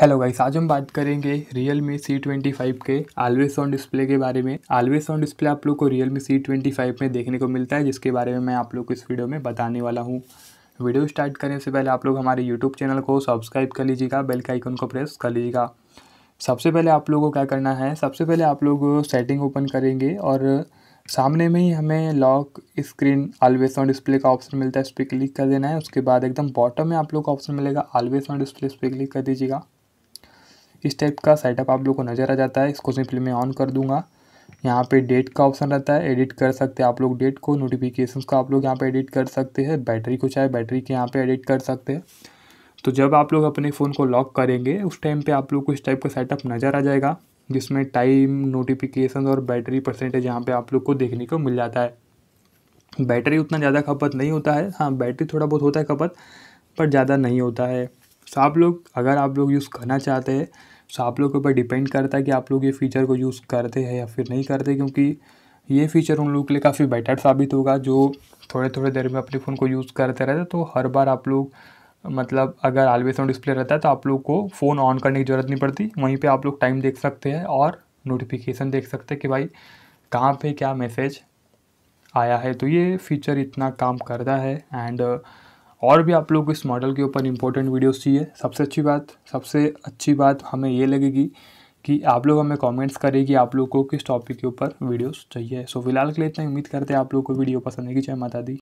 hello guys आज हम बात करेंगे Realme C twenty five के आलवेज ऑन डिस्प्ले के बारे में आलवेज ऑन डिस्प्ले आप लोग को Realme C twenty five में देखने को मिलता है जिसके बारे में मैं आप लोग को इस वीडियो में बताने वाला हूँ वीडियो स्टार्ट करने से पहले आप लोग हमारे यूट्यूब चैनल को सब्सक्राइब कर लीजिएगा बेल का आइकन को प्रेस कर लीजिएगा सबसे पहले आप लोगों को क्या करना है सबसे पहले आप लोग सेटिंग ओपन करेंगे और सामने में ही हमें lock screen always on display का ऑप्शन मिलता है इस पर क्लिक कर देना है उसके बाद एकदम बॉटम में आप लोग को ऑप्शन मिलेगा आलवेज ऑन डिस्प्ले इस पर क्लिक कर दीजिएगा इस टाइप का सेटअप आप लोग को नज़र आ जाता है इसको सिंपली मैं ऑन कर दूंगा यहाँ पे डेट का ऑप्शन रहता है एडिट कर सकते हैं आप लोग डेट को नोटिफिकेशन का आप लोग यहाँ पे एडिट कर सकते हैं बैटरी को चाहे बैटरी के यहाँ पे एडिट कर सकते हैं तो जब आप लोग अपने फ़ोन को लॉक करेंगे उस टाइम पे आप लोग को इस टाइप का सेटअप नज़र आ जाएगा जिसमें टाइम नोटिफिकेशन और बैटरी परसेंटेज यहाँ पर आप लोग को देखने को मिल जाता है बैटरी उतना ज़्यादा खपत नहीं होता है हाँ बैटरी थोड़ा बहुत होता है खपत पर ज़्यादा नहीं होता है सो आप लोग अगर आप लोग यूज़ करना चाहते हैं सो आप लोग के ऊपर डिपेंड करता है कि आप लोग ये फ़ीचर को यूज़ करते हैं या फिर नहीं करते क्योंकि ये फ़ीचर उन लोगों के लिए काफ़ी बेटर साबित होगा जो थोड़े थोड़े देर में अपने फ़ोन को यूज़ करते रहते तो हर बार आप लोग मतलब अगर ऑलवेज ऑन डिस्प्ले रहता है तो आप लोग को फ़ोन ऑन करने की ज़रूरत नहीं पड़ती वहीं पे आप लोग टाइम देख सकते हैं और नोटिफिकेशन देख सकते हैं कि भाई कहाँ पे क्या मैसेज आया है तो ये फीचर इतना काम करता है एंड uh, और भी आप लोग को इस मॉडल के ऊपर इंपॉर्टेंट वीडियोस चाहिए सबसे अच्छी बात सबसे अच्छी बात हमें ये लगेगी कि आप लोग हमें कमेंट्स करें कि आप लोग को किस टॉपिक के ऊपर वीडियोस चाहिए सो फिलहाल के लिए इतना उम्मीद करते हैं आप लोग को वीडियो पसंद आएगी जय माता दी